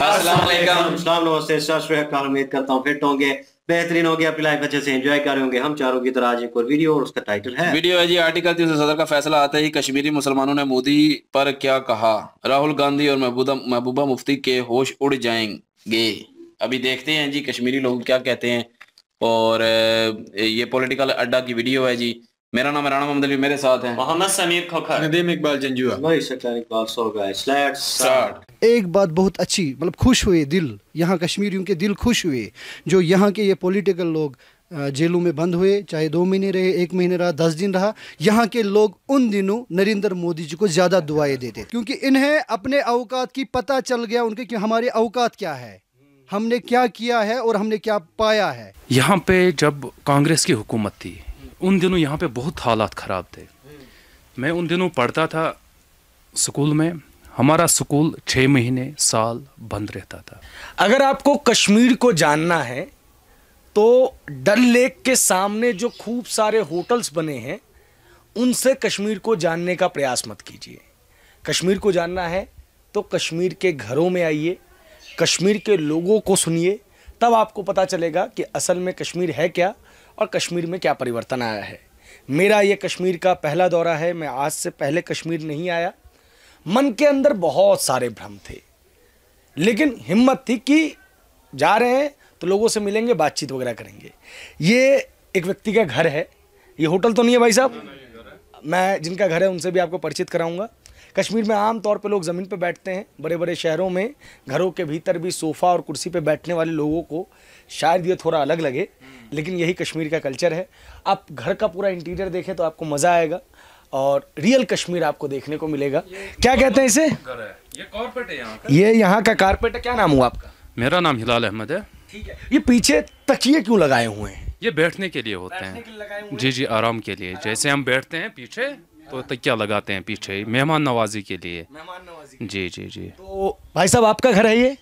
नमस्ते उम्मीद करता हूँ फिट होंगे बेहतरीन अपनी लाइफ अच्छे से एंजॉय कर होंगे हम चारों की तरह आज एक और वीडियो और उसका टाइटल है वीडियो है जी आर्टिकल तीन सदर का फैसला आता ही कश्मीरी मुसलमानों ने मोदी पर क्या कहा राहुल गांधी और महबूबा मुफ्ती के होश उड़ जाएंगे अभी देखते हैं जी कश्मीरी लोग क्या कहते हैं और ये पॉलिटिकल अड्डा की वीडियो है जी मेरा नाम है राणा मोहम्मद अली मेरे साथ हैं मोहम्मद समीर खोखर नदीम इकबाल जंजुआ भाई सरकार Iqbal so guys let's start एक बात बहुत अच्छी मतलब खुश हुए दिल यहाँ कश्मीरियों के दिल खुश हुए जो यहाँ के ये पॉलिटिकल लोग जेलों में बंद हुए चाहे दो महीने रहे एक महीने रहा दस दिन रहा यहाँ के लोग उन दिनों नरेंद्र मोदी जी को ज़्यादा दुआएं देते क्योंकि इन्हें अपने अवकात की पता चल गया उनके कि हमारे अवकात क्या है हमने क्या किया है और हमने क्या पाया है यहाँ पे जब कांग्रेस की हुकूमत थी उन दिनों यहाँ पे बहुत हालात ख़राब थे मैं उन दिनों पढ़ता था स्कूल में हमारा स्कूल छः महीने साल बंद रहता था अगर आपको कश्मीर को जानना है तो डल लेक के सामने जो खूब सारे होटल्स बने हैं उनसे कश्मीर को जानने का प्रयास मत कीजिए कश्मीर को जानना है तो कश्मीर के घरों में आइए कश्मीर के लोगों को सुनिए तब आपको पता चलेगा कि असल में कश्मीर है क्या और कश्मीर में क्या परिवर्तन आया है मेरा ये कश्मीर का पहला दौरा है मैं आज से पहले कश्मीर नहीं आया मन के अंदर बहुत सारे भ्रम थे लेकिन हिम्मत थी कि जा रहे हैं तो लोगों से मिलेंगे बातचीत वगैरह करेंगे ये एक व्यक्ति का घर है ये होटल तो नहीं है भाई साहब मैं जिनका घर है उनसे भी आपको परिचित कराऊंगा कश्मीर में आम तौर पे लोग ज़मीन पे बैठते हैं बड़े बड़े शहरों में घरों के भीतर भी सोफ़ा और कुर्सी पे बैठने वाले लोगों को शायद ये थोड़ा अलग लगे लेकिन यही कश्मीर का कल्चर है आप घर का पूरा इंटीरियर देखें तो आपको मज़ा आएगा और रियल कश्मीर आपको देखने को मिलेगा क्या कहते हैं इसे ये यहाँ का ये यहाँ का कारपेट है क्या नाम हुआ आपका मेरा नाम हिलाल अहमद है ठीक है ये पीछे तकिए क्यों लगाए हुए हैं ये बैठने के लिए होते हैं जी जी आराम के लिए जैसे हम बैठते हैं पीछे तो तकिया लगाते हैं पीछे मेहमान नवाजी के लिए मेहमान नवाजी जी जी जी तो भाई साहब आपका घर है ये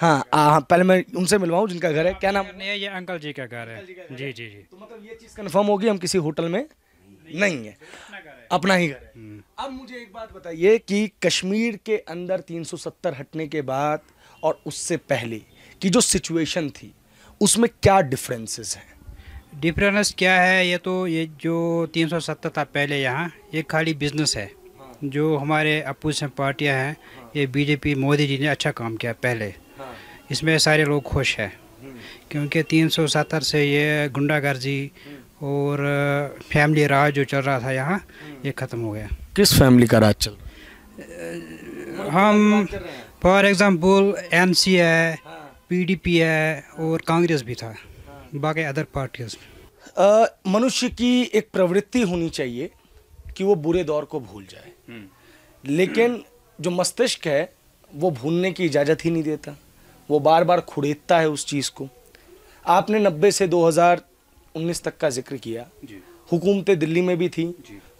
हाँ हाँ पहले मैं उनसे मिलवाऊँ जिनका घर है क्या नाम नहीं ये अंकल जी का घर है जी जी जी तो मतलब ये चीज़ कन्फर्म होगी हम किसी होटल में नहीं है अपना ही घर है हम्म। अब मुझे एक बात बताइए कि कश्मीर के अंदर 370 हटने के बाद और उससे पहले की जो सिचुएशन थी उसमें क्या डिफरेंसेस हैं डिफरेंस क्या है ये तो ये जो 370 था पहले यहाँ ये खाली बिजनेस है हाँ। जो हमारे अपोजिशन पार्टियाँ हैं ये बीजेपी मोदी जी ने अच्छा काम किया पहले इसमें सारे लोग खुश हैं क्योंकि तीन सौ सत्तर से ये गुंडागर्जी और फैमिली राज जो चल रहा था यहाँ ये ख़त्म हो गया किस फैमिली का राज चल हम फॉर एग्ज़ाम्पल एम सी है पीडीपी है और कांग्रेस भी था बाकी अदर पार्टीज मनुष्य की एक प्रवृत्ति होनी चाहिए कि वो बुरे दौर को भूल जाए हम्म। लेकिन जो मस्तिष्क है वो भूलने की इजाज़त ही नहीं देता वो बार बार खुड़ेता है उस चीज़ को आपने नब्बे से 2019 तक का जिक्र किया हुकूमतें दिल्ली में भी थी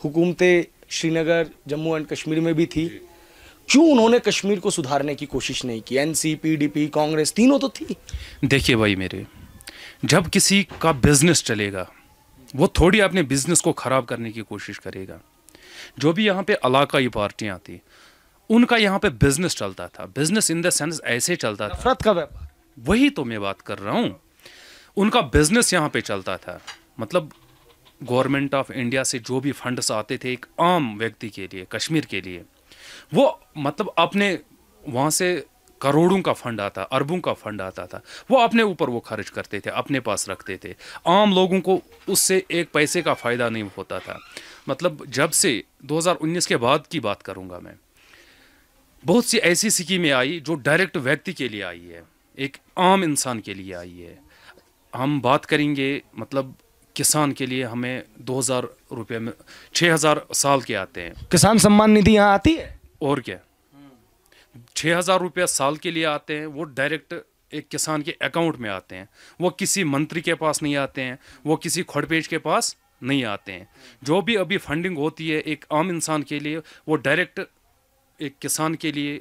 हुकूमतें श्रीनगर जम्मू एंड कश्मीर में भी थी क्यों उन्होंने कश्मीर को सुधारने की कोशिश नहीं की एनसीपी डीपी कांग्रेस तीनों तो थी देखिए भाई मेरे जब किसी का बिजनेस चलेगा वो थोड़ी अपने बिजनेस को ख़राब करने की कोशिश करेगा जो भी यहाँ पे इलाकाई पार्टियाँ थी उनका यहाँ पे बिजनेस चलता था बिजनेस इन द सेंस ऐसे चलता था का व्यापार वही तो मैं बात कर रहा हूँ उनका बिजनेस यहाँ पे चलता था मतलब गवर्नमेंट ऑफ इंडिया से जो भी फंड्स आते थे एक आम व्यक्ति के लिए कश्मीर के लिए वो मतलब अपने वहाँ से करोड़ों का फंड आता अरबों का फंड आता था वो अपने ऊपर वो खर्च करते थे अपने पास रखते थे आम लोगों को उससे एक पैसे का फ़ायदा नहीं होता था मतलब जब से 2019 के बाद की बात करूँगा मैं बहुत सी ऐसी स्कीमें आई जो डायरेक्ट व्यक्ति के लिए आई है एक आम इंसान के लिए आई है हम बात करेंगे मतलब किसान के लिए हमें दो हज़ार रुपये में छः हज़ार साल के आते हैं किसान सम्मान निधि यहाँ आती है और क्या छः हज़ार रुपये साल के लिए आते हैं वो डायरेक्ट एक किसान के अकाउंट में आते हैं वो किसी मंत्री के पास नहीं आते हैं वो किसी खड़पेज के पास नहीं आते हैं जो भी अभी फंडिंग होती है एक आम इंसान के लिए वो डायरेक्ट एक किसान के लिए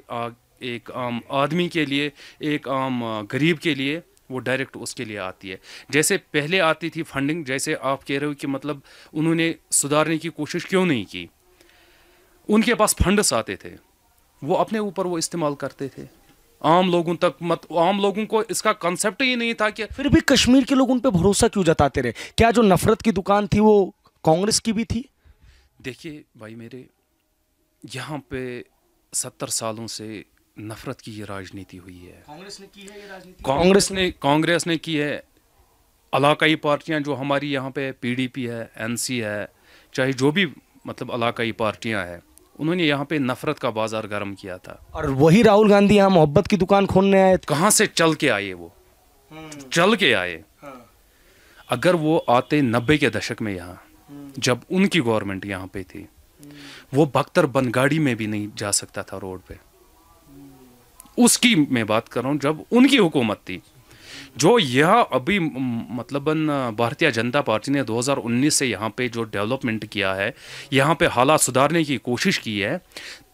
एक आम आदमी के लिए एक आम गरीब के लिए वो डायरेक्ट उसके लिए आती है जैसे पहले आती थी फंडिंग जैसे आप कह रहे हो कि मतलब उन्होंने सुधारने की कोशिश क्यों नहीं की उनके पास फंड्स आते थे वो अपने ऊपर वो इस्तेमाल करते थे आम लोगों तक मत आम लोगों को इसका कंसेप्ट ही नहीं था कि फिर भी कश्मीर के लोग उन पर भरोसा क्यों जताते रहे क्या जो नफरत की दुकान थी वो कांग्रेस की भी थी देखिए भाई मेरे यहाँ पे सत्तर सालों से नफरत की ये राजनीति हुई है कांग्रेस ने की है कांग्रेस ने कांग्रेस ने की है अलाकाई पार्टियां जो हमारी यहाँ पे पीडीपी है एनसी है चाहे जो भी मतलब इलाकाई पार्टियां हैं उन्होंने यहाँ पे नफरत का बाजार गर्म किया था और वही राहुल गांधी यहाँ मोहब्बत की दुकान खोलने आए कहाँ से चल के आए वो चल के आए हाँ। अगर वो आते नब्बे के दशक में यहाँ जब उनकी गवर्नमेंट यहाँ पे थी वो बख्तर बनगाड़ी में भी नहीं जा सकता था रोड पे उसकी मैं बात कर रहा हूँ जब उनकी हुकूमत थी जो यह अभी मतलब भारतीय जनता पार्टी ने 2019 से यहाँ पे जो डेवलपमेंट किया है यहाँ पे हालात सुधारने की कोशिश की है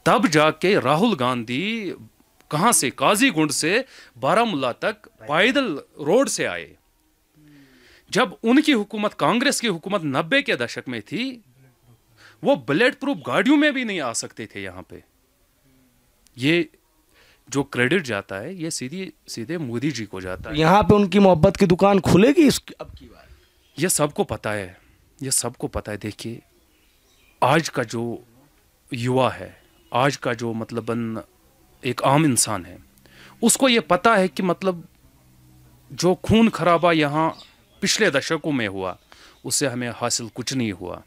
तब जाके राहुल गांधी कहाँ से काजीगुंड से बारामूला तक पैदल रोड से आए जब उनकी हुकूमत कांग्रेस की हुकूमत नब्बे के दशक में थी वो बुलेट प्रूफ गाड़ियों में भी नहीं आ सकते थे यहाँ पे ये जो क्रेडिट जाता है ये सीधे सीधे मोदी जी को जाता है यहाँ पे उनकी मोहब्बत की दुकान खुलेगी इस अब की बार ये सबको पता है ये सबको पता है देखिए आज का जो युवा है आज का जो मतलब एक आम इंसान है उसको ये पता है कि मतलब जो खून खराबा यहाँ पिछले दशकों में हुआ उससे हमें हासिल कुछ नहीं हुआ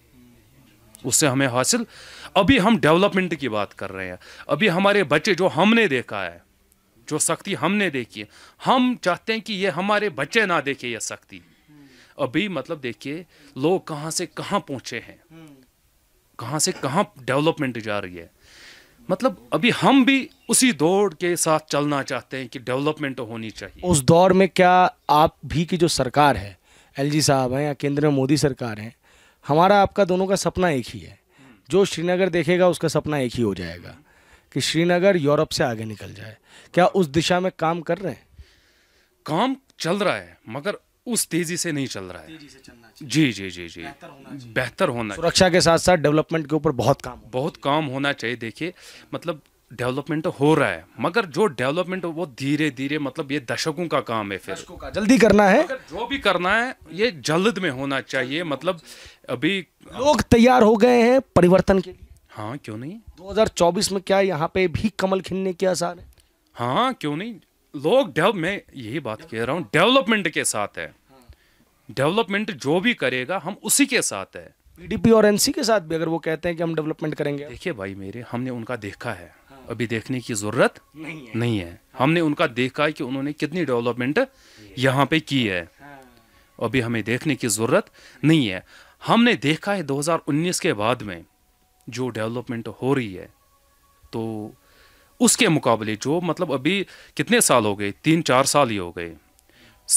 उससे हमें हासिल अभी हम डेवलपमेंट की बात कर रहे हैं अभी हमारे बच्चे जो हमने देखा है जो सख्ती हमने देखी है हम चाहते हैं कि ये हमारे बच्चे ना देखें यह सख्ती अभी मतलब देखिए लोग कहाँ से कहाँ पहुँचे हैं कहाँ से कहाँ डेवलपमेंट जा रही है मतलब अभी हम भी उसी दौड़ के साथ चलना चाहते हैं कि डेवलपमेंट होनी चाहिए उस दौर में क्या आप भी की जो सरकार है एलजी साहब हैं या केंद्र में मोदी सरकार हैं हमारा आपका दोनों का सपना एक ही है जो श्रीनगर देखेगा उसका सपना एक ही हो जाएगा कि श्रीनगर यूरोप से आगे निकल जाए क्या उस दिशा में काम कर रहे हैं काम चल रहा है मगर उस तेजी से नहीं चल रहा है तेजी से चलना जी जी जी जी बेहतर होना सुरक्षा के साथ साथ डेवलपमेंट के ऊपर बहुत काम बहुत काम होना चाहिए देखिए मतलब डेवलपमेंट तो हो रहा है मगर जो डेवलपमेंट वो धीरे धीरे मतलब ये दशकों का काम है फिर दशकों का जल्दी करना है जो भी करना है ये जल्द में होना चाहिए मतलब अभी लोग तैयार हो गए हैं परिवर्तन के लिए हाँ क्यों नहीं 2024 में क्या यहाँ पे भी कमल खिलने के आसार है हाँ क्यों नहीं लोग डेव मैं यही बात कह रहा हूँ डेवलपमेंट के साथ है डेवलपमेंट जो भी करेगा हम उसी के साथ है पीडीपी और एनसी के साथ भी अगर वो कहते हैं कि हम डेवलपमेंट करेंगे देखिए भाई मेरे हमने उनका देखा है अभी देखने की ज़रूरत नहीं, नहीं है हमने उनका देखा है कि उन्होंने कितनी डेवलपमेंट यहाँ पे की है हाँ। अभी हमें देखने की ज़रूरत नहीं है हमने देखा है 2019 के बाद में जो डेवलपमेंट हो रही है तो उसके मुकाबले जो मतलब अभी कितने साल हो गए तीन चार साल ही हो गए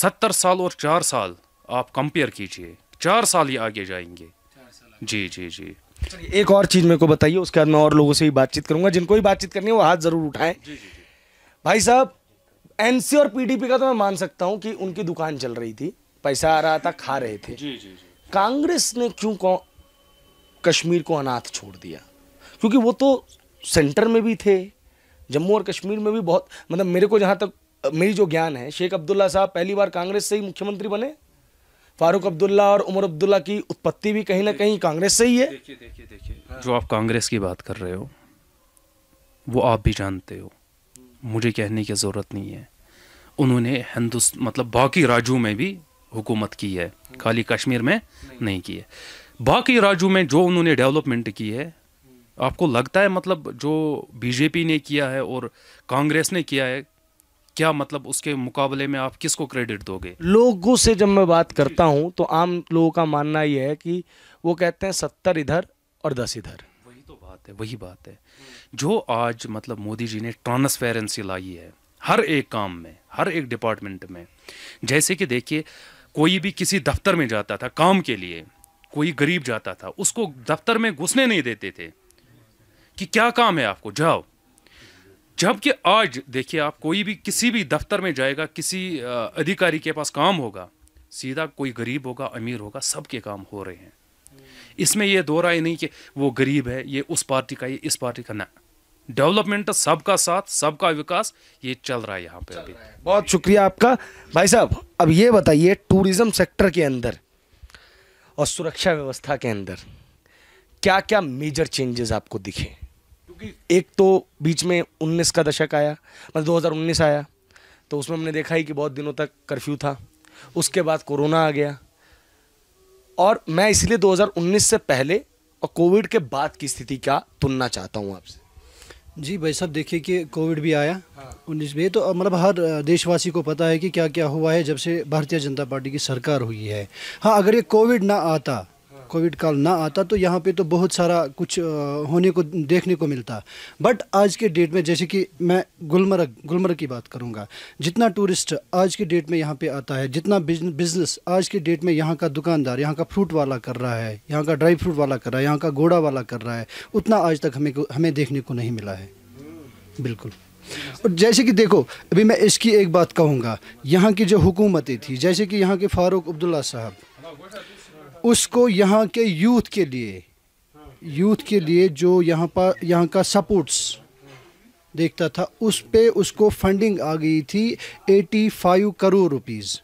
सत्तर साल और चार साल आप कंपेयर कीजिए चार साल ही आगे जाएंगे जी जी जी एक और चीज़ मेरे को बताइए उसके बाद मैं और लोगों से भी बातचीत करूंगा जिनको भी बातचीत करनी है वो हाथ ज़रूर उठाए भाई साहब एनसी और पीडीपी का तो मैं मान सकता हूँ कि उनकी दुकान चल रही थी पैसा आ रहा था खा रहे थे कांग्रेस ने क्यों कश्मीर को अनाथ छोड़ दिया क्योंकि वो तो सेंटर में भी थे जम्मू और कश्मीर में भी बहुत मतलब मेरे को जहाँ तक मेरी जो ज्ञान है शेख अब्दुल्ला साहब पहली बार कांग्रेस से ही मुख्यमंत्री बने फारूक अब्दुल्ला और उमर अब्दुल्ला की उत्पत्ति भी कहीं ना कहीं कांग्रेस से ही है देखे, देखे, देखिए हाँ। जो आप कांग्रेस की बात कर रहे हो वो आप भी जानते हो मुझे कहने की ज़रूरत नहीं है उन्होंने हिंदुस्त मतलब बाकी राज्यों में भी हुकूमत की है खाली कश्मीर में नहीं की है बाकी राज्यों में जो उन्होंने डेवलपमेंट की है आपको लगता है मतलब जो बीजेपी ने किया है और कांग्रेस ने किया है क्या मतलब उसके मुकाबले में आप किसको क्रेडिट दोगे लोगों से जब मैं बात करता हूं तो आम लोगों का मानना यह है कि वो कहते हैं सत्तर इधर और दस इधर वही तो बात है वही बात है जो आज मतलब मोदी जी ने ट्रांसपेरेंसी लाई है हर एक काम में हर एक डिपार्टमेंट में जैसे कि देखिए कोई भी किसी दफ्तर में जाता था काम के लिए कोई गरीब जाता था उसको दफ्तर में घुसने नहीं देते थे कि क्या काम है आपको जाओ जबकि आज देखिए आप कोई भी किसी भी दफ्तर में जाएगा किसी अधिकारी के पास काम होगा सीधा कोई गरीब होगा अमीर होगा सबके काम हो रहे हैं इसमें यह दो राय नहीं कि वो गरीब है ये उस पार्टी का ये इस पार्टी का ना डेवलपमेंट सबका साथ सबका विकास ये चल रहा है यहाँ पे अभी बहुत शुक्रिया आपका भाई साहब अब ये बताइए टूरिज्म सेक्टर के अंदर और सुरक्षा व्यवस्था के अंदर क्या क्या मेजर चेंजेस आपको दिखे क्योंकि एक तो बीच में उन्नीस का दशक आया मतलब दो आया तो उसमें हमने देखा ही कि बहुत दिनों तक कर्फ्यू था उसके बाद कोरोना आ गया और मैं इसलिए 2019 से पहले और कोविड के बाद की स्थिति क्या तुलना चाहता हूँ आपसे जी भाई साहब देखिए कि कोविड भी आया हाँ। उन्नीस में तो मतलब हर देशवासी को पता है कि क्या क्या हुआ है जब से भारतीय जनता पार्टी की सरकार हुई है हाँ अगर ये कोविड ना आता कोविड काल ना आता तो यहाँ पे तो बहुत सारा कुछ होने को देखने को मिलता बट आज के डेट में जैसे कि मैं गुलमर्ग गुलमर्ग की बात करूँगा जितना टूरिस्ट आज के डेट में यहाँ पे आता है जितना बिजनेस आज के डेट में यहाँ का दुकानदार यहाँ का फ्रूट वाला कर रहा है यहाँ का ड्राई फ्रूट वाला कर रहा है यहाँ का घोड़ा वाला कर रहा है उतना आज तक हमें हमें देखने को नहीं मिला है बिल्कुल और जैसे कि देखो अभी मैं इसकी एक बात कहूँगा यहाँ की जो हुकूमतें थी जैसे कि यहाँ के फारूक अब्दुल्ला साहब उसको यहाँ के यूथ के लिए यूथ के लिए जो यहाँ पर यहाँ का सपोर्ट्स देखता था उस पर उसको फंडिंग आ गई थी एटी फाइव करोड़ रुपीस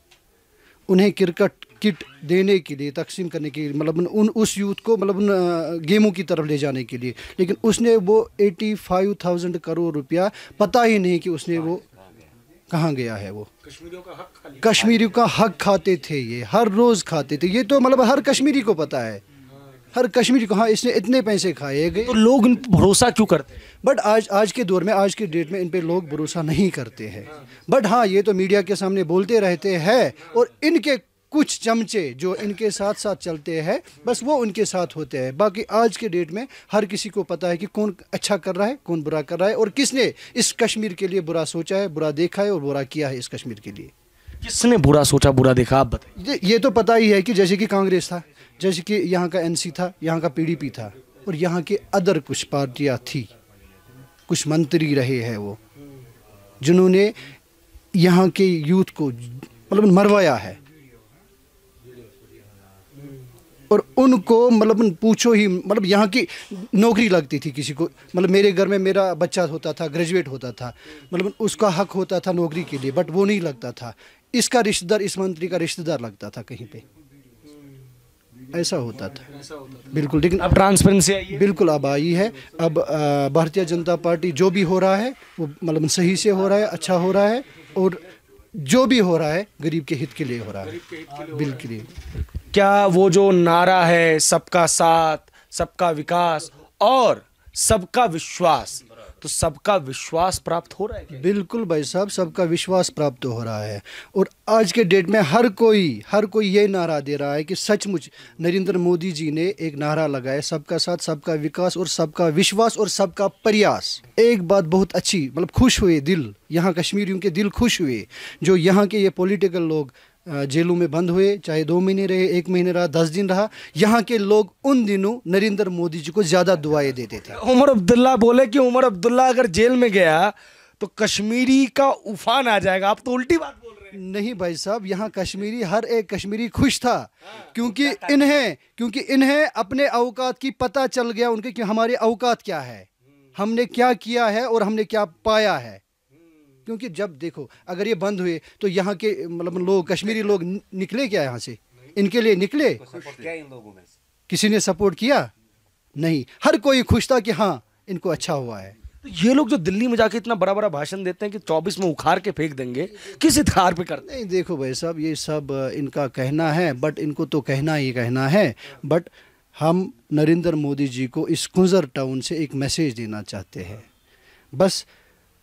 उन्हें क्रिकेट किट देने के लिए तकसीम करने के लिए मतलब उन उस यूथ को मतलब गेमों की तरफ ले जाने के लिए लेकिन उसने वो एटी फाइव थाउजेंड करोड़ रुपया पता ही नहीं कि उसने वो कहाँ गया है वो कश्मीरियों का हक कश्मीरियों का हक खाते थे ये हर रोज़ खाते थे ये तो मतलब हर कश्मीरी को पता है हर कश्मीरी को हाँ इसने इतने पैसे खाए गए तो लोग इन भरोसा क्यों करते बट आज आज के दौर में आज के डेट में इन पर लोग भरोसा नहीं करते हैं बट हाँ ये तो मीडिया के सामने बोलते रहते हैं और इनके कुछ चमचे जो इनके साथ साथ चलते हैं बस वो उनके साथ होते हैं बाकी आज के डेट में हर किसी को पता है कि कौन अच्छा कर रहा है कौन बुरा कर रहा है और किसने इस कश्मीर के लिए बुरा सोचा है बुरा देखा है और बुरा किया है इस कश्मीर के लिए किसने बुरा सोचा बुरा देखा आप बताइए ये तो पता ही है कि जैसे कि कांग्रेस था जैसे कि यहाँ का एन था यहाँ का पी था और यहाँ के अदर कुछ पार्टियाँ थी कुछ मंत्री रहे हैं वो जिन्होंने यहाँ के यूथ को मतलब मरवाया है और उनको मतलब पूछो ही मतलब यहाँ की नौकरी लगती थी किसी को मतलब मेरे घर में मेरा बच्चा होता था ग्रेजुएट होता था मतलब उसका हक होता था नौकरी के लिए बट वो नहीं लगता था इसका रिश्तेदार इस मंत्री का रिश्तेदार लगता था कहीं पे ऐसा होता था बिल्कुल लेकिन अब ट्रांसपेरेंसी बिल्कुल अब आई है अब भारतीय जनता पार्टी जो भी हो रहा है वो मतलब सही से हो रहा है अच्छा हो रहा है और जो भी हो रहा है गरीब के हित के लिए हो रहा है बिल्कुल क्या वो जो नारा है सबका साथ सबका विकास और सबका विश्वास तो सबका विश्वास प्राप्त हो रहा है बिल्कुल भाई साहब सबका विश्वास प्राप्त हो रहा है और आज के डेट में हर कोई हर कोई ये नारा दे रहा है कि सचमुच नरेंद्र मोदी जी ने एक नारा लगाया सबका साथ सबका विकास और सबका विश्वास और सबका प्रयास एक बात बहुत अच्छी मतलब खुश हुए दिल यहाँ कश्मीरियों के दिल खुश हुए जो यहाँ के ये पोलिटिकल लोग जेलों में बंद हुए चाहे दो महीने रहे एक महीने रहा दस दिन रहा यहाँ के लोग उन दिनों नरेंद्र मोदी जी को ज़्यादा दुआएं देते थे उमर अब्दुल्ला बोले कि उमर अब्दुल्ला अगर जेल में गया तो कश्मीरी का उफान आ जाएगा आप तो उल्टी बात बोल रहे हैं नहीं भाई साहब यहाँ कश्मीरी हर एक कश्मीरी खुश था हाँ, तो क्योंकि इन्हें क्योंकि इन्हें अपने अवकात की पता चल गया उनके कि हमारे अवकात क्या है हम्म। हमने क्या किया है और हमने क्या पाया है क्योंकि जब देखो अगर ये बंद हुए तो यहाँ के मतलब लोग कश्मीरी लोग निकले क्या यहाँ से इनके लिए निकले तो किसी ने सपोर्ट किया नहीं हर कोई खुश था कि हाँ इनको अच्छा हुआ है तो ये लोग जो दिल्ली में जाके इतना बड़ा बड़ा भाषण देते हैं कि 24 में उखाड़ के फेंक देंगे किस इतार पे करते नहीं देखो भाई साहब ये सब इनका कहना है बट इनको तो कहना ही कहना है बट हम नरेंद्र मोदी जी को इस कुंजर टाउन से एक मैसेज देना चाहते हैं बस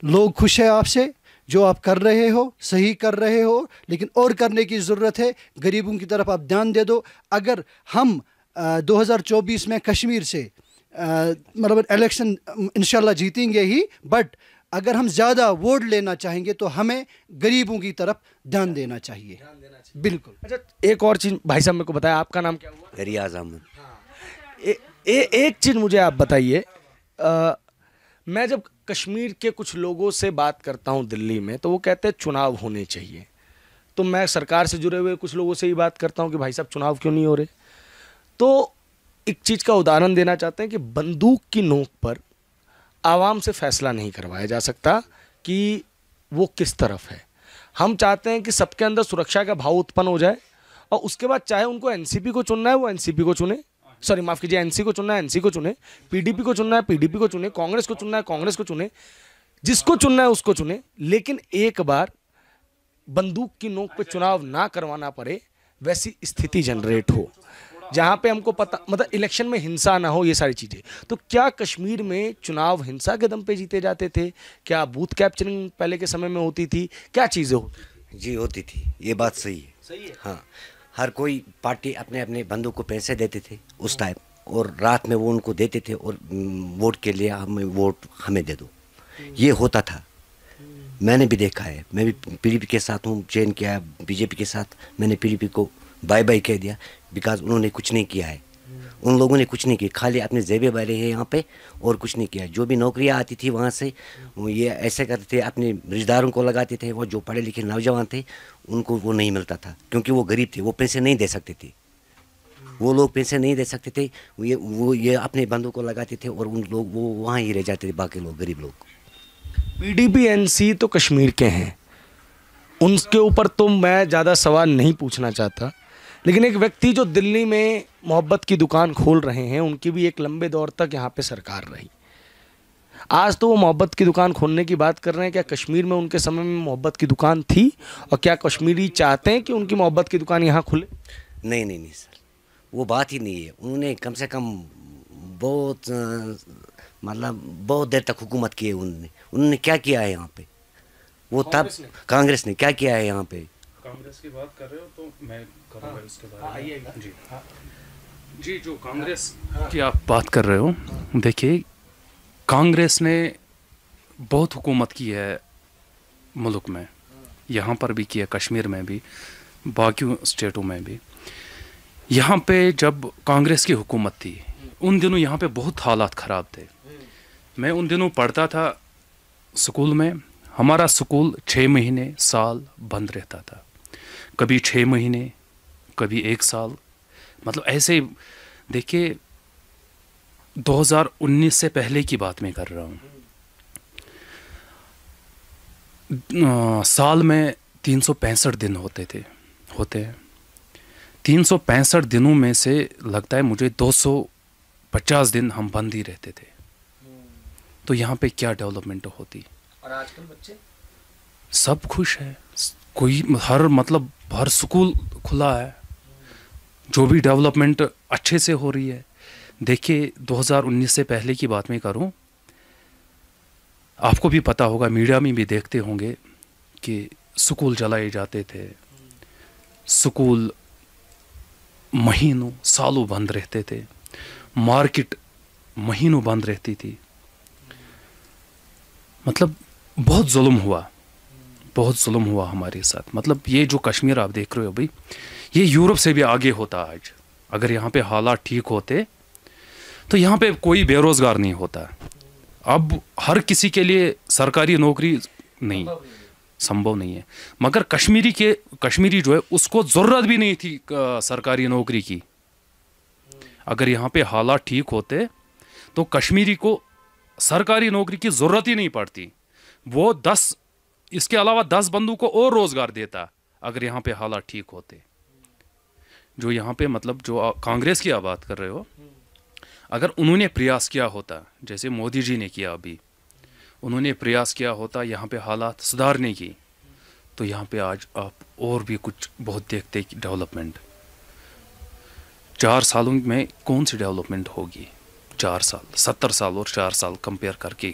लोग खुश हैं आपसे जो आप कर रहे हो सही कर रहे हो लेकिन और करने की ज़रूरत है गरीबों की तरफ आप ध्यान दे दो अगर हम आ, 2024 में कश्मीर से मतलब इलेक्शन इन जीतेंगे ही बट अगर हम ज़्यादा वोट लेना चाहेंगे तो हमें गरीबों की तरफ ध्यान देना चाहिए बिल्कुल अच्छा एक और चीज़ भाई साहब मेरे को बताया आपका नाम क्या हुआ रियाज अहमद हाँ। ए, ए, एक चीज़ मुझे आप बताइए मैं जब कश्मीर के कुछ लोगों से बात करता हूँ दिल्ली में तो वो कहते हैं चुनाव होने चाहिए तो मैं सरकार से जुड़े हुए कुछ लोगों से ही बात करता हूँ कि भाई साहब चुनाव क्यों नहीं हो रहे तो एक चीज़ का उदाहरण देना चाहते हैं कि बंदूक की नोक पर आवाम से फैसला नहीं करवाया जा सकता कि वो किस तरफ है हम चाहते हैं कि सबके अंदर सुरक्षा का भाव उत्पन्न हो जाए और उसके बाद चाहे उनको एनसीपी को चुनना है वो एनसीपी को चुने सॉरी माफ़ कीजिए एनसी को चुनना है एनसी को चुने पीडीपी को चुनना है पीडीपी को चुने कांग्रेस को चुनना है कांग्रेस को चुने जिसको चुनना है उसको चुने लेकिन एक बार बंदूक की नोक पे चुनाव ना करवाना पड़े वैसी स्थिति जनरेट हो जहाँ पे हमको पता मतलब इलेक्शन में हिंसा ना हो ये सारी चीज़ें तो क्या कश्मीर में चुनाव हिंसा के दम पे जीते जाते थे क्या बूथ कैप्चरिंग पहले के समय में होती थी क्या चीज़ें होती जी होती थी ये बात सही है सही है हाँ हर कोई पार्टी अपने अपने बंदों को पैसे देते थे उस टाइम और रात में वो उनको देते थे और वोट के लिए हमें वोट हमें दे दो ये होता था मैंने भी देखा है मैं भी पीडीपी के साथ हूँ चैन किया बीजेपी के साथ मैंने पीडीपी को बाय बाय कह दिया बिकॉज उन्होंने कुछ नहीं किया है उन लोगों ने कुछ नहीं किया खाली अपने जेबे भरे हैं यहाँ पे और कुछ नहीं किया जो भी नौकरियाँ आती थी वहाँ से ये ऐसे करते थे अपने रिश्तेदारों को लगाते थे वो जो पढ़े लिखे नौजवान थे उनको वो नहीं मिलता था क्योंकि वो गरीब थे वो पैसे नहीं दे सकते थे वो लोग पैसे नहीं दे सकते थे ये वो ये अपने बंदों को लगाते थे और उन लोग वो वहाँ ही रह जाते थे बाकी लोग गरीब लोग सी तो कश्मीर के हैं उनके ऊपर तो मैं ज़्यादा सवाल नहीं पूछना चाहता लेकिन एक व्यक्ति जो दिल्ली में मोहब्बत की दुकान खोल रहे हैं उनकी भी एक लंबे दौर तक यहाँ पे सरकार रही आज तो वो मोहब्बत की दुकान खोलने की बात कर रहे हैं क्या कश्मीर में उनके समय में मोहब्बत की दुकान थी और क्या कश्मीरी चाहते हैं कि उनकी मोहब्बत की दुकान यहाँ खुले नहीं नहीं नहीं सर वो बात ही नहीं है उन्होंने कम से कम बहुत मतलब बहुत देर तक हुकूमत की है उन्होंने उन्होंने क्या किया है यहाँ पे वो तब कांग्रेस ने क्या किया है यहाँ पे कांग्रेस की बात कर रहे हो तो मैं हाँ, जी हाँ। जी जो कांग्रेस की हाँ। आप बात कर रहे हो देखिए कांग्रेस ने बहुत हुकूमत की है मुल्क में यहाँ पर भी किया कश्मीर में भी बाकी स्टेटों में भी यहाँ पे जब कांग्रेस की हुकूमत थी उन दिनों यहाँ पे बहुत हालात ख़राब थे मैं उन दिनों पढ़ता था स्कूल में हमारा स्कूल छः महीने साल बंद रहता था कभी छः महीने कभी एक साल मतलब ऐसे देखिए 2019 से पहले की बात मैं कर रहा हूँ साल में तीन दिन होते थे होते हैं तीन दिनों में से लगता है मुझे 250 दिन हम बंद ही रहते थे तो यहाँ पे क्या डेवलपमेंट होती और आजकल बच्चे सब खुश है कोई हर मतलब हर स्कूल खुला है जो भी डेवलपमेंट अच्छे से हो रही है देखिए 2019 से पहले की बात मैं करूं आपको भी पता होगा मीडिया में भी देखते होंगे कि स्कूल जलाए जाते थे स्कूल महीनों सालों बंद रहते थे मार्केट महीनों बंद रहती थी मतलब बहुत जुल्म हुआ बहुत जुल्म हुआ हमारे साथ मतलब ये जो कश्मीर आप देख रहे हो भाई ये यूरोप से भी आगे होता आज अगर यहाँ पे हालात ठीक होते तो यहाँ पे कोई बेरोज़गार नहीं होता अब हर किसी के लिए सरकारी नौकरी नहीं संभव नहीं है मगर कश्मीरी के कश्मीरी जो है उसको ज़रूरत भी नहीं थी सरकारी नौकरी की अगर यहाँ पे हालात ठीक होते तो कश्मीरी को सरकारी नौकरी की ज़रूरत ही नहीं पड़ती वो दस इसके अलावा दस बंदू को और रोज़गार देता अगर यहाँ पे हालात ठीक होते जो यहाँ पे मतलब जो कांग्रेस की आप बात कर रहे हो अगर उन्होंने प्रयास किया होता जैसे मोदी जी ने किया अभी उन्होंने प्रयास किया होता यहाँ पे हालात सुधारने की तो यहाँ पे आज आप और भी कुछ बहुत देखते कि डेवलपमेंट चार सालों में कौन सी डेवलपमेंट होगी चार साल सत्तर साल और चार साल कंपेयर करके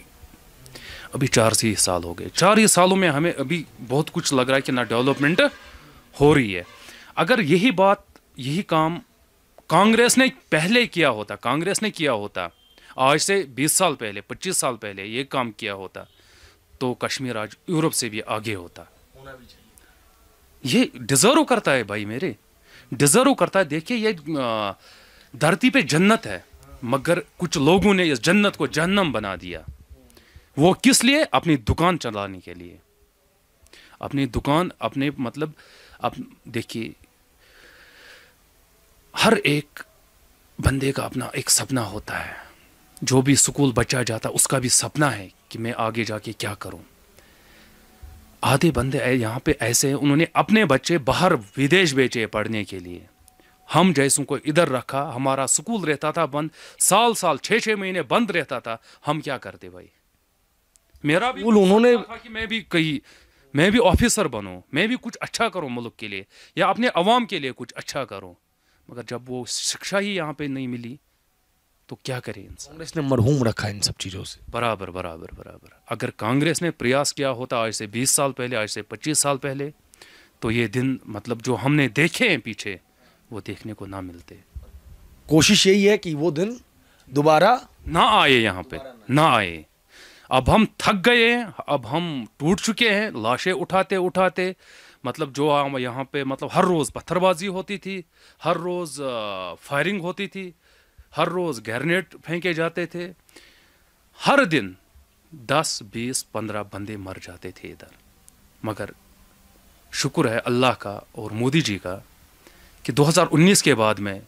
अभी चार ही साल हो गए चार ही सालों में हमें अभी बहुत कुछ लग रहा है कि ना डेवलपमेंट हो रही है अगर यही बात यही काम कांग्रेस ने पहले किया होता कांग्रेस ने किया होता आज से 20 साल पहले 25 साल पहले ये काम किया होता तो कश्मीर आज यूरोप से भी आगे होता ये डिजर्व करता है भाई मेरे डिजर्व करता है देखिए ये धरती पे जन्नत है मगर कुछ लोगों ने इस जन्नत को जहन्नम बना दिया वो किस लिए अपनी दुकान चलाने के लिए अपनी दुकान अपने मतलब अप देखिए हर एक बंदे का अपना एक सपना होता है जो भी स्कूल बच्चा जाता उसका भी सपना है कि मैं आगे जाके क्या करूं आधे बंदे यहाँ पे ऐसे हैं उन्होंने अपने बच्चे बाहर विदेश बेचे पढ़ने के लिए हम जैसों को इधर रखा हमारा स्कूल रहता था बंद साल साल छः छः महीने बंद रहता था हम क्या करते भाई मेरा भी उन्होंने कि मैं भी कही मैं भी ऑफिसर बनूं मैं भी कुछ अच्छा करूं मुल्क के लिए या अपने अवाम के लिए कुछ अच्छा करूं मगर जब वो शिक्षा ही यहाँ पे नहीं मिली तो क्या करे इंसान कांग्रेस ने मरहूम रखा इन सब चीज़ों से बराबर बराबर बराबर अगर कांग्रेस ने प्रयास किया होता आज से 20 साल पहले आज से 25 साल पहले तो ये दिन मतलब जो हमने देखे हैं पीछे वो देखने को ना मिलते कोशिश यही है कि वो दिन दोबारा ना आए यहाँ पे ना आए अब हम थक गए हैं अब हम टूट चुके हैं लाशें उठाते उठाते मतलब जो यहाँ पे मतलब हर रोज़ पत्थरबाजी होती थी हर रोज़ फायरिंग होती थी हर रोज़ ग्रेनेड फेंके जाते थे हर दिन दस बीस पंद्रह बंदे मर जाते थे इधर मगर शुक्र है अल्लाह का और मोदी जी का कि 2019 के बाद में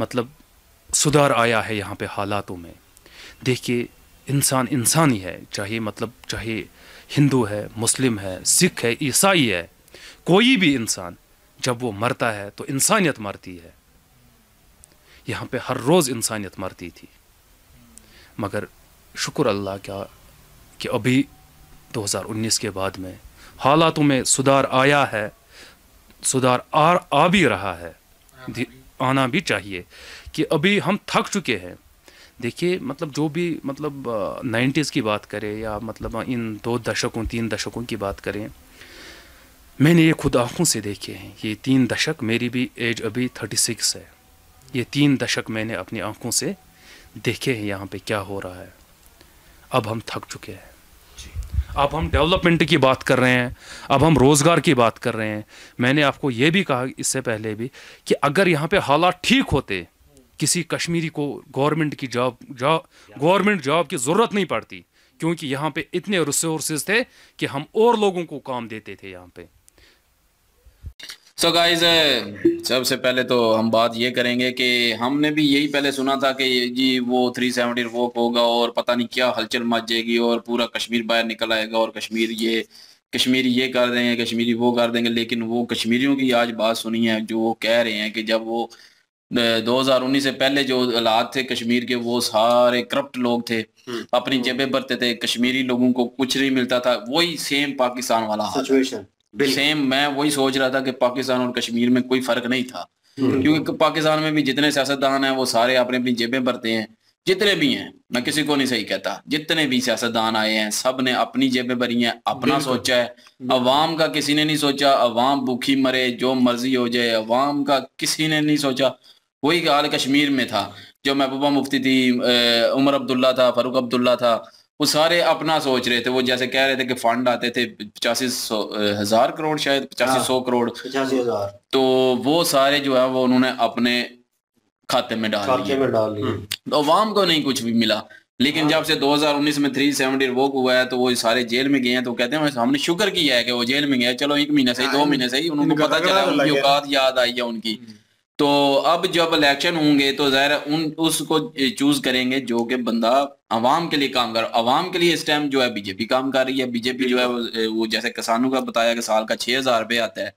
मतलब सुधार आया है यहाँ पे हालातों में देखिए इंसान इंसान ही है चाहे मतलब चाहे हिंदू है मुस्लिम है सिख है ईसाई है कोई भी इंसान जब वो मरता है तो इंसानियत मरती है यहाँ पे हर रोज़ इंसानियत मरती थी मगर शुक्र अल्लाह का कि अभी 2019 के बाद में हालातों में सुधार आया है सुधार आ, आ भी रहा है आना भी चाहिए कि अभी हम थक चुके हैं देखिए मतलब जो भी मतलब नाइन्टीज़ की बात करें या मतलब इन दो दशकों तीन दशकों की बात करें मैंने ये खुद आँखों से देखे हैं ये तीन दशक मेरी भी एज अभी थर्टी सिक्स है ये तीन दशक मैंने अपनी आँखों से देखे हैं यहाँ पे क्या हो रहा है अब हम थक चुके हैं अब हम डेवलपमेंट की बात कर रहे हैं अब हम रोज़गार की बात कर रहे हैं मैंने आपको ये भी कहा इससे पहले भी कि अगर यहाँ पे हालात ठीक होते किसी कश्मीरी को गवर्नमेंट की जॉब जॉब गवर्नमेंट जॉब की ज़रूरत नहीं पड़ती क्योंकि यहाँ पे इतने रिसोर्सेज थे कि हम और लोगों को काम देते थे यहाँ पे सो so गाइज uh, सबसे पहले तो हम बात ये करेंगे कि हमने भी यही पहले सुना था कि जी वो थ्री सेवेंटी रिवोक होगा और पता नहीं क्या हलचल मच जाएगी और पूरा कश्मीर बाहर निकल आएगा और कश्मीर ये कश्मीरी ये कर देंगे कश्मीरी वो कर देंगे लेकिन वो कश्मीरियों की आज बात सुनी है जो वो कह रहे हैं कि जब वो 2019 से पहले जो हालात थे कश्मीर के वो सारे करप्ट लोग थे हम्म। अपनी हम्म। जेबें भरते थे कश्मीरी लोगों को कुछ नहीं मिलता था वही सेम पाकिस्तान वाला सिचुएशन सेम मैं वही सोच रहा था कि पाकिस्तान और कश्मीर में कोई फर्क नहीं था हम्म। क्योंकि पाकिस्तान में भी जितने सियासतदान हैं वो सारे अपने अपनी जेबें भरते हैं जितने भी हैं मैं किसी को नहीं सही कहता जितने भी सियासतदान आए हैं सब ने अपनी जेबें भरी हैं अपना सोचा है अवाम का किसी ने नहीं सोचा अवाम भूखी मरे जो मर्जी हो जाए अवाम का किसी ने नहीं सोचा वही हाल कश्मीर में था जो महबूबा मुफ्ती थी उमर अब्दुल्ला था फारूक अब्दुल्ला था वो सारे अपना सोच रहे थे वो जैसे कह रहे थे कि फंड आते थे पचासी हजार करोड़ शायद पचासी सौ हाँ, करोड़ पचासी हजार तो वो सारे जो है वो उन्होंने अपने खाते में डाल खाते में डाल लिए हम्म। तो अवाम को नहीं कुछ भी मिला लेकिन हाँ। जब से 2019 में थ्री सेवेंटी रिवोक हुआ है तो वो सारे जेल में गए हैं तो कहते हैं हमने शुक्र किया है कि वो जेल में गए चलो एक महीना सही हाँ, दो महीने सही उनको पता चला तो उनकी औकात याद आई है उनकी हम्म। तो अब जब इलेक्शन होंगे तो ज़ाहिर उन उसको चूज करेंगे जो कि बंदा आवाम के लिए काम कर आवाम के लिए इस टाइम जो है बीजेपी काम कर रही है बीजेपी जो है वो जैसे किसानों का बताया कि साल का छह हजार रुपये आता है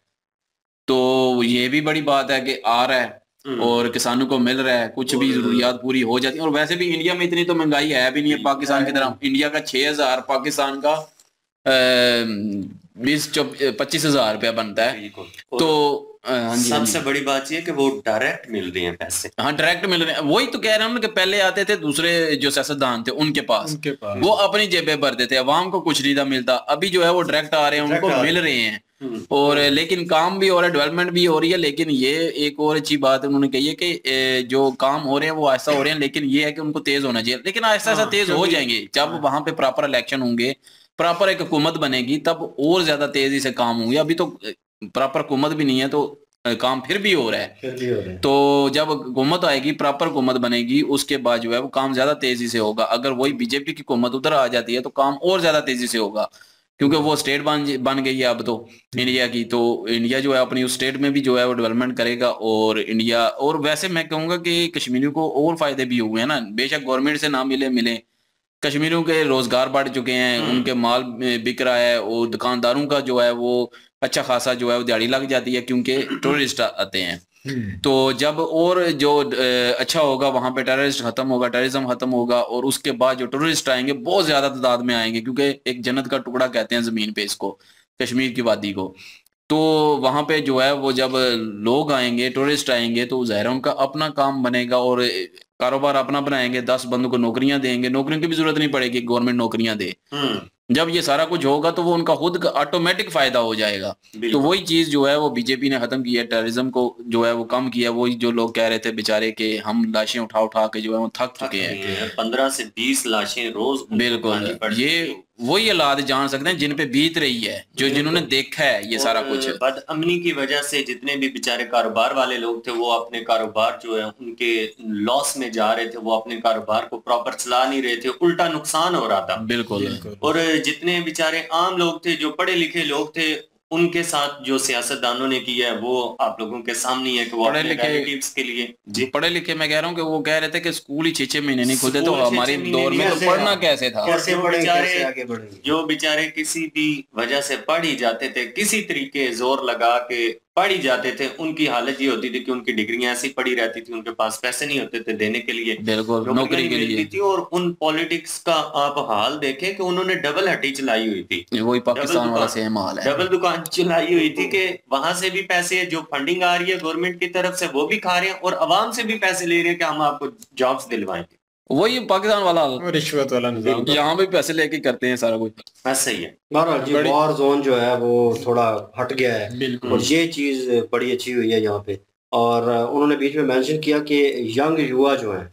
तो ये भी बड़ी बात है कि आ रहा है हम्म। और किसानों को मिल रहा है कुछ भी जरूरियात पूरी हो जाती है और वैसे भी इंडिया में इतनी तो महंगाई है भी नहीं है पाकिस्तान की तरह इंडिया का छह हजार पाकिस्तान का बीस पच्चीस हजार रुपया बनता है तो हाँ हाँ सबसे बड़ी बात यह कि वो डायरेक्ट मिल रही है पैसे हाँ डायरेक्ट मिल रहे हैं वही तो कह रहे हैं कि पहले आते थे दूसरे जो सियासतदान थे उनके पास उनके पास वो अपनी जेबें भरते थे अवाम को कुछ नहीं मिलता अभी जो है वो डायरेक्ट आ रहे हैं उनको मिल रहे हैं हम्म। और लेकिन काम भी हो रहा है डेवलपमेंट भी हो रही है लेकिन ये एक और अच्छी बात उन्होंने कही है कि जो काम हो रहे हैं वो ऐसा हो रहे हैं लेकिन ये है कि उनको तेज होना चाहिए लेकिन ऐसा ऐसा हाँ, तेज हो जाएंगे जब वहां पे प्रॉपर इलेक्शन होंगे प्रॉपर एक हुकूमत बनेगी तब और ज्यादा तेजी से काम होंगे अभी तो प्रॉपर हुकूमत भी नहीं है तो काम फिर भी हो रहा है, हो रहा है। तो जब हुकूमत आएगी प्रॉपर हुकूमत बनेगी उसके बाद जो है वो काम ज्यादा तेजी से होगा अगर वही बीजेपी की हुकूमत उधर आ जाती है तो काम और ज्यादा तेजी से होगा क्योंकि वो स्टेट बन बन गई है अब तो इंडिया की तो इंडिया जो है अपनी उस स्टेट में भी जो है वो डेवलपमेंट करेगा और इंडिया और वैसे मैं कहूँगा कि कश्मीरियों को और फायदे भी हुए हैं ना बेशक गवर्नमेंट से ना मिले मिले कश्मीरियों के रोजगार बढ़ चुके हैं हम्म। उनके माल बिक रहा है और दुकानदारों का जो है वो अच्छा खासा जो है वो दिहाड़ी लग जाती है क्योंकि टूरिस्ट आते हैं हम्म। तो जब और जो अच्छा होगा वहां पे टेररिस्ट खत्म होगा टेररिज्म खत्म होगा और उसके बाद जो टूरिस्ट आएंगे बहुत ज्यादा तादाद में आएंगे क्योंकि एक जन्नत का टुकड़ा कहते हैं जमीन पे इसको कश्मीर की वादी को तो वहां पे जो है वो जब लोग आएंगे टूरिस्ट आएंगे तो ज़ाहिर उनका अपना काम बनेगा और कारोबार अपना बनाएंगे दस बंदों को नौकरियां देंगे नौकरियों की भी जरूरत नहीं पड़ेगी गवर्नमेंट नौकरियां दे हम्म। जब ये सारा कुछ होगा तो वो उनका खुद का ऑटोमेटिक फायदा हो जाएगा तो वही चीज जो है वो बीजेपी ने खत्म किया टेररिज्म को जो है वो कम किया वही जो लोग कह रहे थे बेचारे के हम लाशें उठा उठा के जो है वो थक चुके हैं पंद्रह से बीस लाशें रोज बिल्कुल ये वही औलाद जान सकते हैं जिन पे बीत रही है जो जिन्होंने देखा है ये सारा कुछ बट अमनी की वजह से जितने भी बेचारे कारोबार वाले लोग थे वो अपने कारोबार जो है उनके लॉस में जा रहे थे वो अपने कारोबार को प्रॉपर चला नहीं रहे थे उल्टा नुकसान हो रहा था बिल्कुल और जितने बेचारे आम लोग थे जो पढ़े लिखे लोग थे उनके साथ जो सियासतदानों ने किया है वो आप लोगों के सामने है कि वो पढ़े लिखे के लिए जी पढ़े लिखे मैं कह रहा हूँ कि वो कह रहे थे कि स्कूल ही छे महीने नहीं खुदे तो हमारे दौर में तो पढ़ना कैसे था कैसे बेचारे जो बेचारे किसी भी वजह से पढ़ ही जाते थे किसी तरीके जोर लगा के पढ़ ही जाते थे उनकी हालत ये होती थी कि उनकी डिग्रियां ऐसी पड़ी रहती थी उनके पास पैसे नहीं होते थे देने के लिए नौकरी के लिए थी और उन पॉलिटिक्स का आप हाल देखें कि उन्होंने डबल हटी चलाई हुई थी वही पाकिस्तान वाला सेम हाल है डबल दुकान चलाई हुई थी कि वहां से भी पैसे जो फंडिंग आ रही है गवर्नमेंट की तरफ से वो भी खा रहे हैं और आवाम से भी पैसे ले रहे हैं कि हम आपको जॉब्स दिलवाएंगे वही पाकिस्तान वाला रिश्वत वाला निजाम यहाँ पे पैसे लेके करते हैं सारा कुछ ऐसा ही है बहरहाल जी वॉर जोन जो है वो थोड़ा हट गया है और ये चीज बड़ी अच्छी हुई है यहाँ पे और उन्होंने बीच में मेंशन किया कि यंग युवा जो है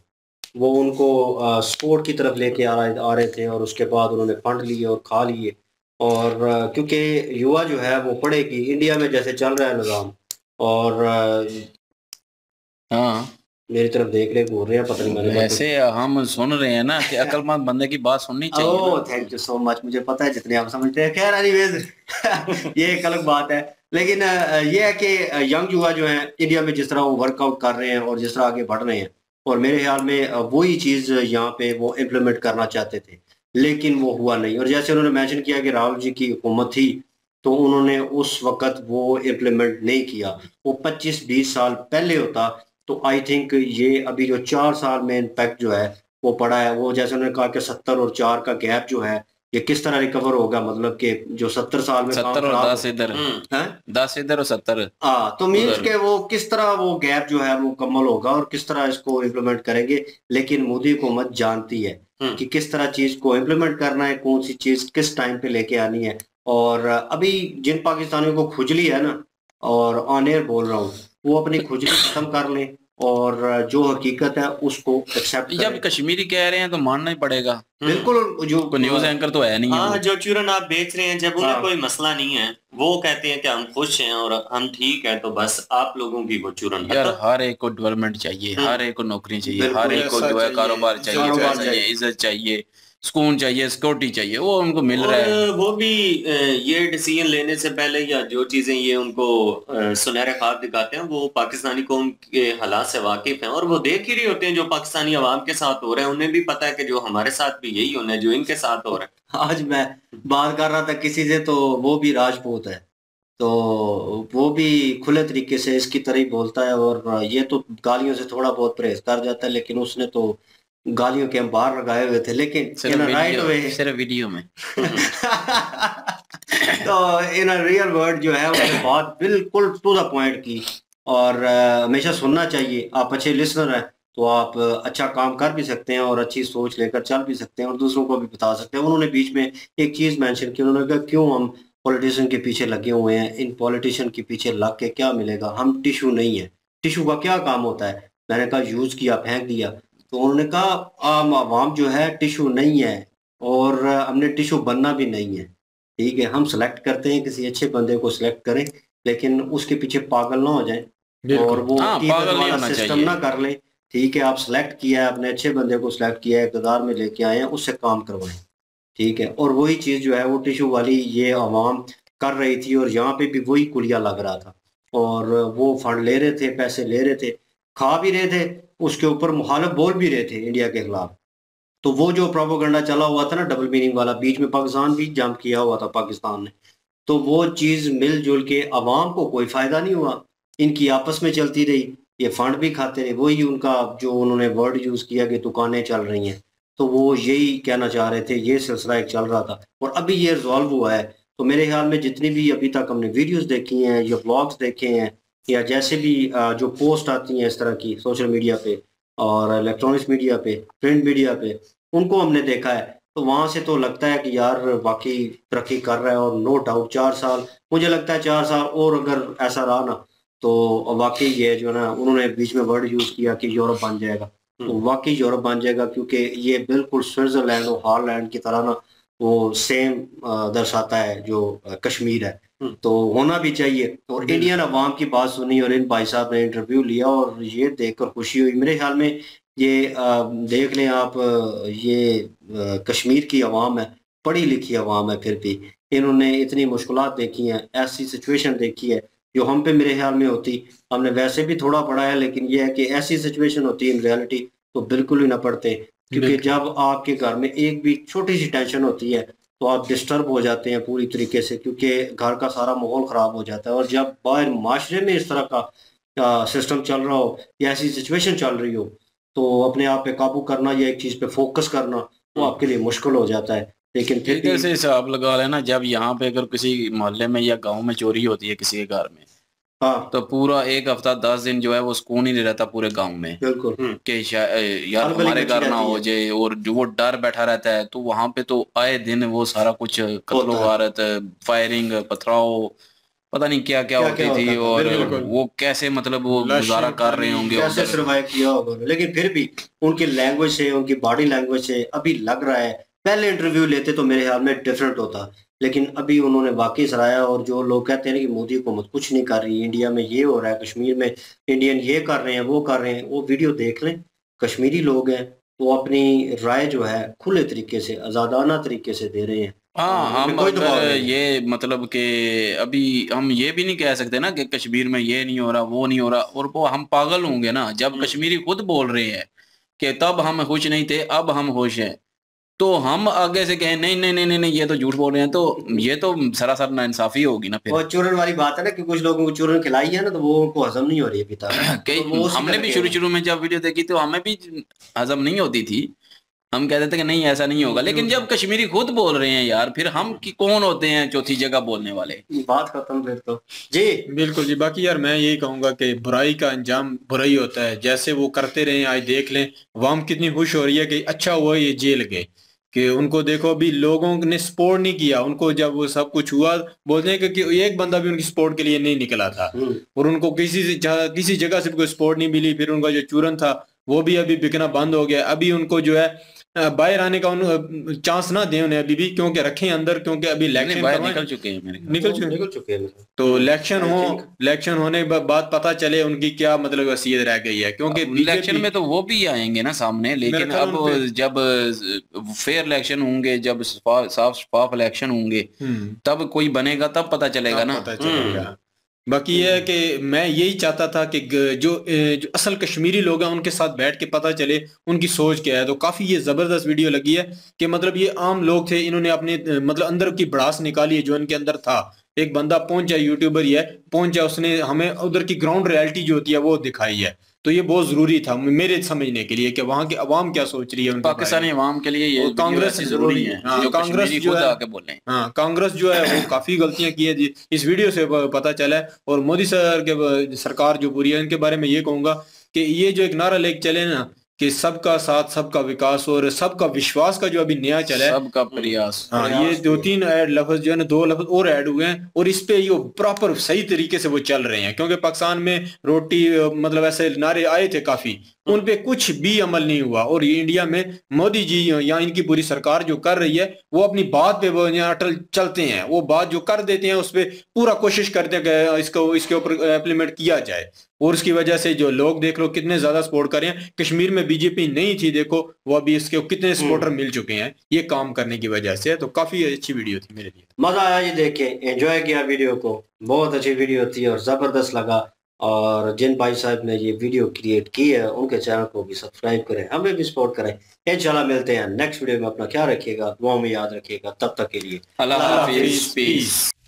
वो उनको स्पोर्ट की तरफ लेके आ रहे आ रहे थे और उसके बाद उन्होंने फंड लिए और खा लिए और क्योंकि युवा जो है वो पढ़ेगी इंडिया में जैसे चल रहा है निज़ाम और हाँ मेरी तरफ देख रहे घूर रहे हैं पता नहीं मेरे वैसे हम सुन रहे हैं ना कि अकलमंद बंदे की बात सुननी चाहिए oh thank you so much मुझे पता है जितने आप समझते हैं खैर एनीवेज ये एक अलग बात है लेकिन ये है कि यंग युवा जो है इंडिया में जिस तरह वो वर्कआउट कर रहे हैं और जिस तरह आगे बढ़ रहे हैं और मेरे ख्याल में वही चीज़ यहाँ पे वो इम्प्लीमेंट करना चाहते थे लेकिन वो हुआ नहीं और जैसे उन्होंने मैंशन किया कि राहुल जी की हुकूमत थी तो उन्होंने उस वक़्त वो इम्प्लीमेंट नहीं किया वो 25-20 साल पहले होता तो आई थिंक ये अभी जो चार साल में इम्पैक्ट जो है वो पड़ा है वो जैसे उन्होंने कहा कि सत्तर और चार का गैप जो है ये किस तरह रिकवर होगा मतलब कि जो सत्तर साल में सत्तर और दस इधर हम्म। दस इधर और सत्तर हाँ तो मीन्स के वो किस तरह वो गैप जो है वो मुकम्मल होगा और किस तरह इसको इम्प्लीमेंट करेंगे लेकिन मोदी को मत जानती है हम्म। कि किस तरह चीज को इम्प्लीमेंट करना है कौन सी चीज किस टाइम पे लेके आनी है और अभी जिन पाकिस्तानियों को खुजली है ना और ऑन एयर बोल रहा हूँ वो अपनी खुजली खत्म कर ले और जो हकीकत है उसको एक्सेप्ट जब कश्मीरी कह रहे हैं तो मानना ही पड़ेगा हम्म। बिल्कुल जो न्यूज एंकर तो है नहीं आ, है हाँ, जो चूरन आप बेच रहे हैं जब उन्हें हाँ। कोई मसला नहीं है वो कहते हैं कि हम खुश हैं और हम ठीक है तो बस आप लोगों की वो चूरन यार हर एक को डेवलपमेंट चाहिए हम्म। हर एक को नौकरी चाहिए हर एक को जो है कारोबार चाहिए इज्जत चाहिए सुकून चाहिए सिक्योरिटी चाहिए वो उनको मिल रहा है वो भी ये डिसीजन लेने से पहले या जो चीजें ये उनको सुनहरे खाब दिखाते हैं वो पाकिस्तानी कौम के हालात से वाकिफ हैं और वो देख ही रहे होते हैं जो पाकिस्तानी अवाम के साथ हो रहे हैं उन्हें भी पता है कि जो हमारे साथ भी यही होना है जो इनके साथ हो रहा है आज मैं बात कर रहा था किसी से तो वो भी राजपूत है तो वो भी खुले तरीके से इसकी तरह ही बोलता है और ये तो गालियों से थोड़ा बहुत परहेज कर जाता है लेकिन उसने तो गालियों के हम बाहर लगाए हुए थे लेकिन राइट वे सिर्फ वीडियो में तो इन रियल वर्ड जो है वो बात बिल्कुल टू द पॉइंट की और हमेशा सुनना चाहिए आप अच्छे लिसनर हैं तो आप अच्छा काम कर भी सकते हैं और अच्छी सोच लेकर चल भी सकते हैं और दूसरों को भी बता सकते हैं उन्होंने बीच में एक चीज़ मेंशन की उन्होंने कहा क्यों हम पॉलिटिशियन के पीछे लगे हुए हैं इन पॉलिटिशियन के पीछे लग के क्या मिलेगा हम टिशू नहीं है टिशू का क्या काम होता है मैंने कहा यूज़ किया फेंक दिया तो उन्होंने कहा आम आवाम जो है टिशू नहीं है और हमने टिशू बनना भी नहीं है ठीक है हम सेलेक्ट करते हैं किसी अच्छे बंदे को सिलेक्ट करें लेकिन उसके पीछे पागल ना हो जाए और वो सिस्टम हाँ, ना कर ले ठीक है आप सिलेक्ट किया है अपने अच्छे बंदे को सिलेक्ट किया है इकदार में लेके आए हैं उससे काम करवाएं ठीक है और वही चीज़ जो है वो टिशू वाली ये आवाम कर रही थी और यहाँ पे भी वही कुलिया लग रहा था और वो फंड ले रहे थे पैसे ले रहे थे खा भी रहे थे उसके ऊपर मुखालफ बोल भी रहे थे इंडिया के खिलाफ तो वो जो प्रोपोगंडा चला हुआ था ना डबल मीनिंग वाला बीच में पाकिस्तान भी जाम किया हुआ था पाकिस्तान ने तो वो चीज़ मिलजुल के अवाम को कोई फ़ायदा नहीं हुआ इनकी आपस में चलती रही ये फंड भी खाते रहे वही उनका जो उन्होंने वर्ड यूज़ किया कि दुकानें चल रही हैं तो वो यही कहना चाह रहे थे ये सिलसिला एक चल रहा था और अभी ये रिजॉल्व हुआ है तो मेरे ख्याल में जितनी भी अभी तक हमने वीडियोस देखी हैं या ब्लॉग्स देखे हैं या जैसे भी जो पोस्ट आती हैं इस तरह की सोशल मीडिया पे और इलेक्ट्रॉनिक्स मीडिया पे प्रिंट मीडिया पे उनको हमने देखा है तो वहाँ से तो लगता है कि यार वाकई तरक्की कर रहा है और नो डाउट चार साल मुझे लगता है चार साल और अगर ऐसा रहा ना तो वाकई ये जो है ना उन्होंने बीच में वर्ड यूज़ किया कि यूरोप बन जाएगा तो हम्म। वाकई यूरोप बन जाएगा क्योंकि ये बिल्कुल स्विट्ज़रलैंड और हॉलैंड की तरह ना वो सेम दर्शाता है जो कश्मीर है हम्म। तो होना भी चाहिए और इंडियन अवाम की बात सुनी और इन भाई साहब ने इंटरव्यू लिया और ये देखकर खुशी हुई मेरे ख्याल में ये आ, देख लें आप ये आ, कश्मीर की आवाम है पढ़ी लिखी आवाम है फिर भी इन्होंने इतनी मुश्किल देखी हैं ऐसी सिचुएशन देखी है जो हम पे मेरे ख्याल में होती हमने वैसे भी थोड़ा पढ़ा है लेकिन यह है कि ऐसी सिचुएशन होती है इन रियलिटी तो बिल्कुल ही ना पढ़ते क्योंकि जब आपके घर में एक भी छोटी सी टेंशन होती है तो आप डिस्टर्ब हो जाते हैं पूरी तरीके से क्योंकि घर का सारा माहौल ख़राब हो जाता है और जब बाहर माशरे में इस तरह का, सिस्टम चल रहा हो या ऐसी सिचुएशन चल रही हो तो अपने आप पे काबू करना या एक चीज़ पे फोकस करना वो तो आपके लिए मुश्किल हो जाता है लेकिन फिर से हिसाब लगा लेना जब यहाँ पे अगर किसी मोहल्ले में या गाँव में चोरी होती है किसी के घर में हाँ। तो पूरा एक हफ्ता दस दिन जो है वो सुकून ही नहीं रहता पूरे गांव में बिल्कुल हम्म। यार हमारे घर ना हो जाए और जो वो डर बैठा रहता है तो वहां पे तो आए दिन वो सारा कुछ कत्लो वारत तो फायरिंग पथराव पता नहीं क्या क्या, क्या होती थी और वो कैसे मतलब वो गुजारा कर रहे होंगे कैसे किया होगा लेकिन फिर भी उनकी लैंग्वेज से उनकी बॉडी लैंग्वेज से अभी लग रहा है पहले इंटरव्यू लेते तो मेरे ख्याल में डिफरेंट होता लेकिन अभी उन्होंने वाकई सराया और जो लोग कहते हैं कि मोदी हुकूमत कुछ नहीं कर रही इंडिया में ये हो रहा है कश्मीर में इंडियन ये कर रहे हैं वो कर रहे हैं वो वीडियो देख लें कश्मीरी लोग हैं वो अपनी राय जो है खुले तरीके से आज़ादाना तरीके से दे रहे हैं हाँ हम तो ये मतलब कि अभी हम ये भी नहीं कह सकते ना कि कश्मीर में ये नहीं हो रहा वो नहीं हो रहा और वो हम पागल होंगे ना जब हम्म। कश्मीरी खुद बोल रहे हैं कि तब हम खुश नहीं थे अब हम खुश हैं तो हम आगे से कहें नहीं नहीं नहीं नहीं ये तो झूठ बोल रहे हैं तो ये तो सरासर ना इंसाफी होगी ना फिर और चूरन वाली बात है ना कि कुछ लोगों को चूरन खिलाई है ना तो वो उनको हजम नहीं हो रही है पिता तो हमने भी शुरू शुरू में जब वीडियो देखी तो हमें भी हजम नहीं होती थी हम कहते थे कि नहीं ऐसा नहीं होगा लेकिन जब कश्मीरी खुद बोल रहे हैं यार फिर हम की कौन होते हैं चौथी जगह बोलने वाले बात खत्म फिर तो जी बिल्कुल जी बाकी यार मैं यही कहूंगा कि बुराई का अंजाम बुराई होता है जैसे वो करते रहे आज देख लें वाम कितनी खुश हो रही है कि अच्छा हुआ ये जेल गए कि उनको देखो अभी लोगों ने सपोर्ट नहीं किया उनको जब वो सब कुछ हुआ बोलते हैं कि एक बंदा भी उनकी सपोर्ट के लिए नहीं निकला था हम्म। और उनको किसी से किसी जगह से कोई सपोर्ट नहीं मिली फिर उनका जो चूरन था वो भी अभी बिकना बंद हो गया अभी उनको जो है बाहर आने का चांस ना दें उन्हें अभी भी क्योंकि रखें अंदर क्योंकि अभी इलेक्शन बाहर निकल चुके हैं निकल चुके निकल चुके हैं तो इलेक्शन हो इलेक्शन होने बाद पता चले उनकी क्या मतलब वसीयत रह गई है क्योंकि इलेक्शन में तो वो भी आएंगे ना सामने लेकिन अब जब फेयर इलेक्शन होंगे जब साफ शफाफ इलेक्शन होंगे हम्म। तब कोई बनेगा तब पता चलेगा ना हम्म। बाकी यह है कि मैं यही चाहता था कि जो जो असल कश्मीरी लोग हैं उनके साथ बैठ के पता चले उनकी सोच क्या है तो काफ़ी ये ज़बरदस्त वीडियो लगी है कि मतलब ये आम लोग थे इन्होंने अपने मतलब अंदर की बड़ास निकाली है जो इनके अंदर था एक बंदा पहुंच जाए यूट्यूबर ही है जाए उसने हमें उधर की ग्राउंड रियलिटी जो होती है वो दिखाई है तो ये बहुत जरूरी था मेरे समझने के लिए कि वहाँ की अवाम क्या सोच रही है पाकिस्तानी अवाम के लिए ये कांग्रेस जरूरी है हाँ, कांग्रेस जो है बोले हाँ कांग्रेस जो है वो काफी गलतियां की है जी इस वीडियो से पता चला है और मोदी सर के सरकार जो पूरी है इनके बारे में ये कहूंगा कि ये जो एक नारा लेके चले ना कि सबका साथ सबका विकास और सबका विश्वास का जो अभी नया चला है सबका हम्म। प्रयास हाँ ये दो तीन ऐड लफ्ज जो है ना दो लफ्ज और ऐड हुए हैं और इस पे ये प्रॉपर सही तरीके से वो चल रहे हैं क्योंकि पाकिस्तान में रोटी मतलब ऐसे नारे आए थे काफी उन पे कुछ भी अमल नहीं हुआ और ये इंडिया में मोदी जी या इनकी पूरी सरकार जो कर रही है वो अपनी बात पे अटल चलते हैं वो बात जो कर देते हैं उस पर पूरा कोशिश करते हैं कि इसको इसके ऊपर इम्प्लीमेंट किया जाए और उसकी वजह से जो लोग देख लो कितने ज्यादा सपोर्ट करें कश्मीर में बीजेपी नहीं थी देखो वो अभी इसके कितने सपोर्टर हम्म। मिल चुके हैं ये काम करने की वजह से तो काफी अच्छी वीडियो थी मेरे लिए मजा आया ये देखे एंजॉय किया वीडियो को बहुत अच्छी वीडियो थी और जबरदस्त लगा और जिन भाई साहब ने ये वीडियो क्रिएट की है उनके चैनल को भी सब्सक्राइब करें हमें भी सपोर्ट करें इंशाल्लाह मिलते हैं नेक्स्ट वीडियो में अपना क्या रखिएगा वो हमें याद रखिएगा तब तक के लिए अल्लाह पीस